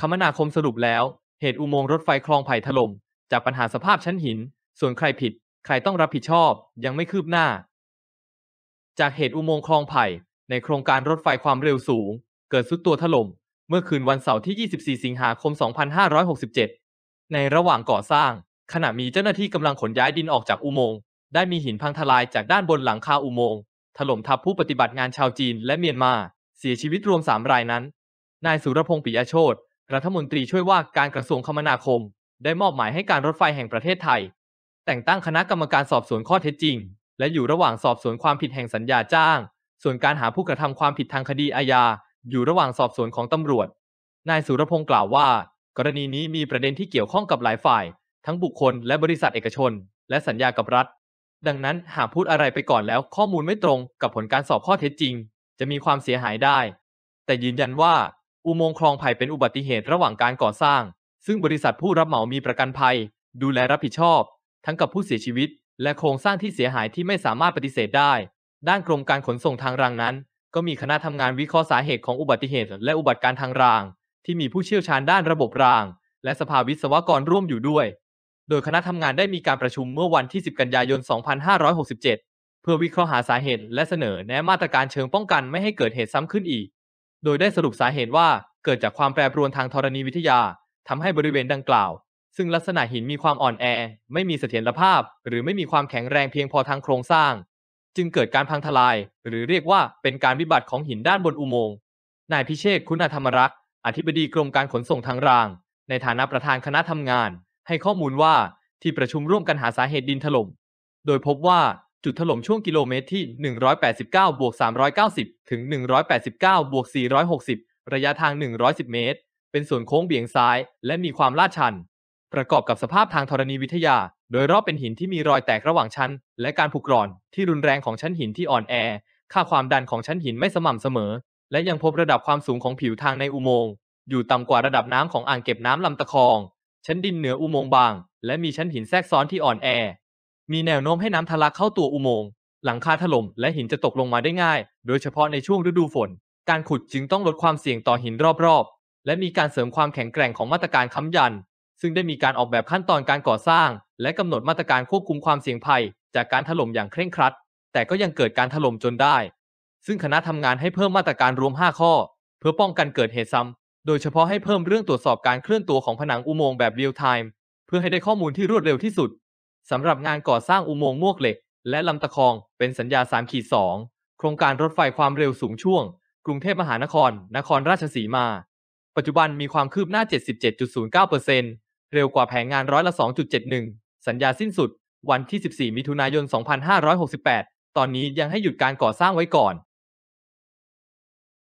คมนาคมสรุปแล้ว เหตุอุโมงค์รถไฟคลองไผ่ถล่มจากปัญหาสภาพชั้นหิน ส่วนใครผิด ใครต้องรับผิดชอบ ยังไม่คืบหน้า จากเหตุอุโมงค์คลองไผ่ในโครงการรถไฟความเร็วสูง เกิดสุดตัวถล่มเมื่อคืนวันเสาร์ที่ 24 สิงหาคม 2567 ในระหว่างก่อสร้าง ขณะมีเจ้าหน้าที่กำลังขนย้ายดินออกจากอุโมงค์ได้มีหินพังทลายจากด้านบนหลังคาอุโมงค์ถล่มทับผู้ปฏิบัติงานชาวจีนและเมียนมา เสียชีวิตรวม3รายนั้น นายสุรพงศ์ปิยโชตรัฐมนตรีช่วยว่าการกระทรวงคมนาคม ได้มอบหมายให้การรถไฟแห่งประเทศไทย แต่งตั้งคณะกรรมการสอบสวนข้อเท็จจริง และอยู่ระหว่างสอบสวนความผิดแห่งสัญญาจ้าง ส่วนการหาผู้กระทำความผิดทางคดีอาญาอยู่ระหว่างสอบสวนของตำรวจ นายสุรพงศ์กล่าวว่า กรณีนี้มีประเด็นที่เกี่ยวข้องกับหลายฝ่าย ทั้งบุคคล และบริษัทเอกชน และสัญญากับรัฐ ดังนั้นหากพูดอะไรไปก่อนแล้วข้อมูลไม่ตรงกับผลการสอบข้อเท็จจริง จะมีความเสียหายได้ แต่ยืนยันว่าอุโมงคลองไผ่เป็นอุบัติเหตุระหว่างการก่อสร้าง ซึ่งบริษัทผู้รับเหมามีประกันภัย ดูแลรับผิดชอบ ทั้งกับผู้เสียชีวิต และโครงสร้างที่เสียหายที่ไม่สามารถปฏิเสธได้ ด้านกรมการขนส่งทางรางนั้น ก็มีคณะทำงานวิเคราะห์สาเหตุของอุบัติเหตุ และอุบัติการทางราง ที่มีผู้เชี่ยวชาญด้านระบบรางและสภาวิศวกรร่วมอยู่ด้วย โดยคณะทำงานได้มีการประชุมเมื่อวันที่ 10 กันยายน 2567 เพื่อวิเคราะห์หาสาเหตุและเสนอแนะมาตรการเชิงป้องกันไม่ให้เกิดเหตุซ้ำขึ้นอีกโดยได้สรุปสาเหตุว่าเกิดจากความแปรปรวนทางธรณีวิทยา ทำให้บริเวณดังกล่าว ซึ่งลักษณะหินมีความอ่อนแอไม่มีเสถียรภาพ หรือไม่มีความแข็งแรงเพียงพอทางโครงสร้าง จึงเกิดการพังทลาย หรือเรียกว่าเป็นการวิบัติของหินด้านบนอุโมงค์ นายพิเชษคุณธรรมรักษ์อธิบดีกรมการขนส่งทางราง ในฐานะประธานคณะทำงาน ให้ข้อมูลว่าที่ประชุมร่วมกันหาสาเหตุดินถล่มโดยพบว่าจุดถล่มช่วงกิโลเมตรที่ 189 บวก 390 ถึง 189บวก 460 ระยะทาง 110 เมตร เป็นส่วนโค้งเบี่ยงซ้ายและมีความลาดชัน ประกอบกับสภาพทางธรณีวิทยา โดยรอบเป็นหินที่มีรอยแตกระหว่างชั้น และการผุกร่อนที่รุนแรงของชั้นหินที่อ่อนแอ ค่าความดันของชั้นหินไม่สม่ำเสมอ และยังพบระดับความสูงของผิวทางในอุโมงค์อยู่ต่ำกว่าระดับน้ำของอ่างเก็บน้ำลำตะคอง ชั้นดินเหนืออุโมงค์บาง และมีชั้นหินแทรกซ้อนที่อ่อนแอมีแนวโน้มให้น้ำทะลักเข้าตัวอุโมงค์หลังคาถล่มและหินจะตกลงมาได้ง่าย โดยเฉพาะในช่วงฤดูฝน การขุดจึงต้องลดความเสี่ยงต่อหินรอบๆและมีการเสริมความแข็งแกร่งของมาตรการค้ำยัน ซึ่งได้มีการออกแบบขั้นตอนการก่อสร้างและกำหนดมาตรการควบคุมความเสี่ยงภัยจากการถล่มอย่างเคร่งครัด แต่ก็ยังเกิดการถล่มจนได้ ซึ่งคณะทำงานให้เพิ่มมาตรการรวม 5 ข้อ เพื่อป้องกันเกิดเหตุซ้ำโดยเฉพาะให้เพิ่มเรื่องตรวจสอบการเคลื่อนตัวของผนังอุโมงค์แบบเรียลไทม์เพื่อให้ได้ข้อมูลที่รวดเร็วที่สุดสำหรับงานก่อสร้างอุโมงค์มวกเหล็ก และลำตะคองเป็นสัญญา3ขีด2โครงการรถไฟความเร็วสูงช่วง กรุงเทพมหานคร นครราชสีมา ปัจจุบันมีความคืบหน้า 77.09%เร็วกว่าแผนงานร้อยละ2.71 สัญญาสิ้นสุด วันที่ 14มิถุนายน 2568 ตอนนี้ยังให้หยุดการก่อสร้างไว้ก่อน